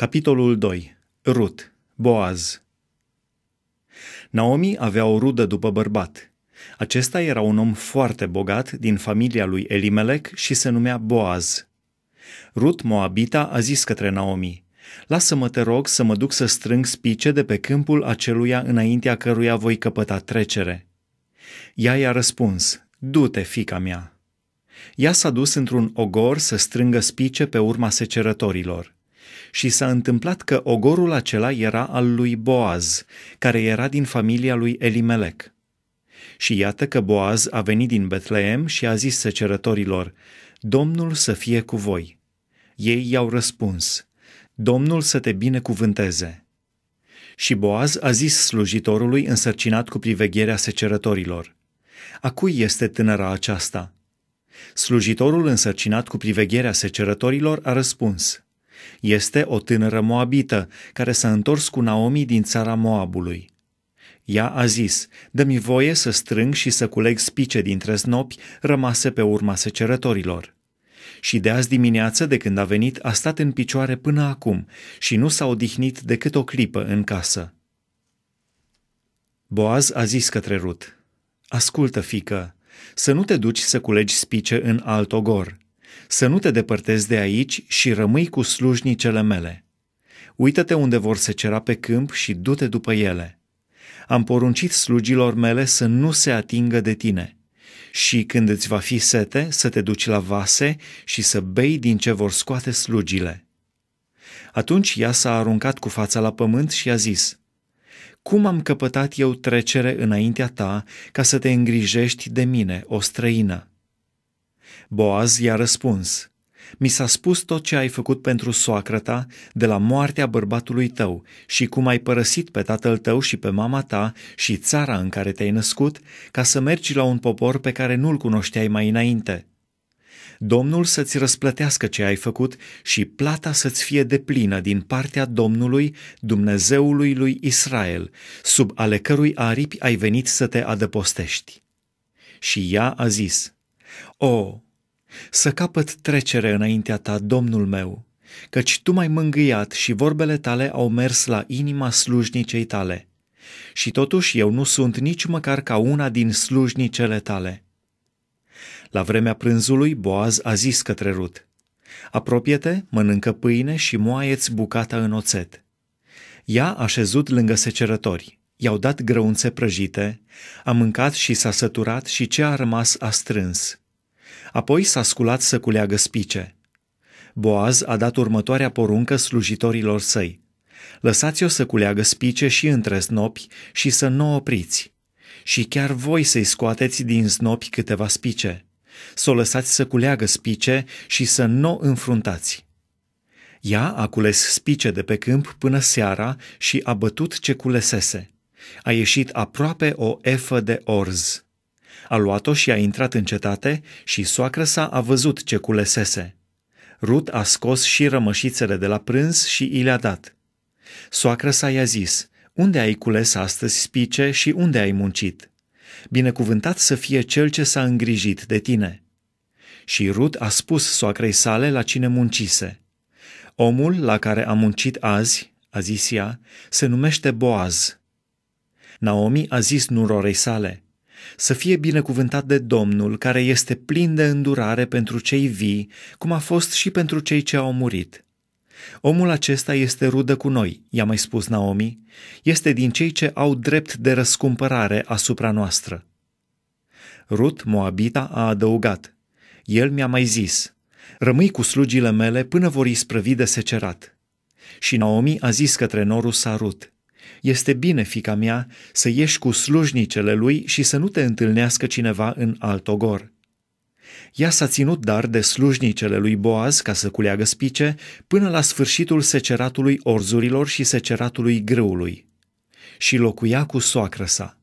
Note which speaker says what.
Speaker 1: Capitolul 2. Rut, Boaz Naomi avea o rudă după bărbat. Acesta era un om foarte bogat din familia lui Elimelec și se numea Boaz. Rut Moabita a zis către Naomi, Lasă-mă, te rog, să mă duc să strâng spice de pe câmpul aceluia înaintea căruia voi căpăta trecere. Ea i-a răspuns, Du-te, fica mea! Ea s-a dus într-un ogor să strângă spice pe urma secerătorilor și s-a întâmplat că ogorul acela era al lui Boaz, care era din familia lui Elimelec. Și iată că Boaz a venit din Betleem și a zis secerătorilor, Domnul să fie cu voi. Ei i-au răspuns, Domnul să te binecuvânteze. Și Boaz a zis slujitorului însărcinat cu privegherea secerătorilor, A cui este tânăra aceasta?" Slujitorul însărcinat cu privegherea secerătorilor a răspuns, este o tânără moabită care s-a întors cu Naomi din țara Moabului. Ea a zis, dă-mi voie să strâng și să culeg spice dintre snopi rămase pe urma secerătorilor. Și de azi dimineață, de când a venit, a stat în picioare până acum și nu s-a odihnit decât o clipă în casă. Boaz a zis către Rut, Ascultă, fică, să nu te duci să culegi spice în alt ogor – să nu te depărtezi de aici și rămâi cu slujnicele mele. Uită-te unde vor se cera pe câmp și du-te după ele. Am poruncit slugilor mele să nu se atingă de tine. Și când îți va fi sete, să te duci la vase și să bei din ce vor scoate slugile. Atunci ea s-a aruncat cu fața la pământ și a zis, Cum am căpătat eu trecere înaintea ta ca să te îngrijești de mine, o străină? Boaz i-a răspuns, Mi s-a spus tot ce ai făcut pentru soacră ta de la moartea bărbatului tău și cum ai părăsit pe tatăl tău și pe mama ta și țara în care te-ai născut ca să mergi la un popor pe care nu-l cunoșteai mai înainte. Domnul să-ți răsplătească ce ai făcut și plata să-ți fie deplină din partea Domnului, Dumnezeului lui Israel, sub ale cărui aripi ai venit să te adăpostești. Și ea a zis, O, să capăt trecere înaintea ta, Domnul meu, căci tu m-ai mângâiat și vorbele tale au mers la inima slujnicei tale. Și totuși eu nu sunt nici măcar ca una din slujnicele tale. La vremea prânzului, Boaz a zis către Rut, Apropie-te, mănâncă pâine și moaieți bucata în oțet. Ea a șezut lângă secerători, i-au dat grăunțe prăjite, a mâncat și s-a săturat și ce a rămas a strâns. Apoi s-a sculat să culeagă spice. Boaz a dat următoarea poruncă slujitorilor săi. Lăsați-o să culeagă spice și între snopi și să nu opriți. Și chiar voi să-i scoateți din snopi câteva spice. Să o lăsați să culeagă spice și să nu înfruntați. Ea a cules spice de pe câmp până seara și a bătut ce culesese. A ieșit aproape o efă de orz. A luat-o și a intrat în cetate și soacră sa a văzut ce culesese. Rut a scos și rămășițele de la prânz și i le-a dat. Soacră sa i-a zis, unde ai cules astăzi spice și unde ai muncit? Binecuvântat să fie cel ce s-a îngrijit de tine. Și Rut a spus soacrei sale la cine muncise. Omul la care a muncit azi, a zis ea, se numește Boaz. Naomi a zis nurorei sale, să fie binecuvântat de Domnul, care este plin de îndurare pentru cei vii, cum a fost și pentru cei ce au murit. Omul acesta este rudă cu noi, i-a mai spus Naomi, este din cei ce au drept de răscumpărare asupra noastră. Rut, Moabita, a adăugat, el mi-a mai zis, rămâi cu slugile mele până vor isprăvi de secerat. Și Naomi a zis către norul Sarut, este bine, fica mea, să ieși cu slujnicele lui și să nu te întâlnească cineva în alt ogor. Ea s-a ținut dar de slujnicele lui Boaz ca să culeagă spice până la sfârșitul seceratului orzurilor și seceratului grâului și locuia cu soacră sa.